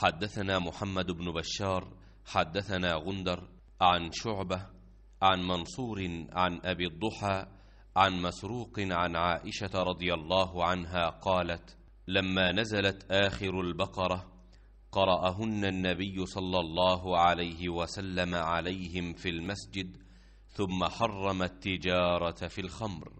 حدثنا محمد بن بشار حدثنا غندر عن شعبة عن منصور عن أبي الضحى عن مسروق عن عائشة رضي الله عنها قالت لما نزلت آخر البقرة قرأهن النبي صلى الله عليه وسلم عليهم في المسجد ثم حرم التجارة في الخمر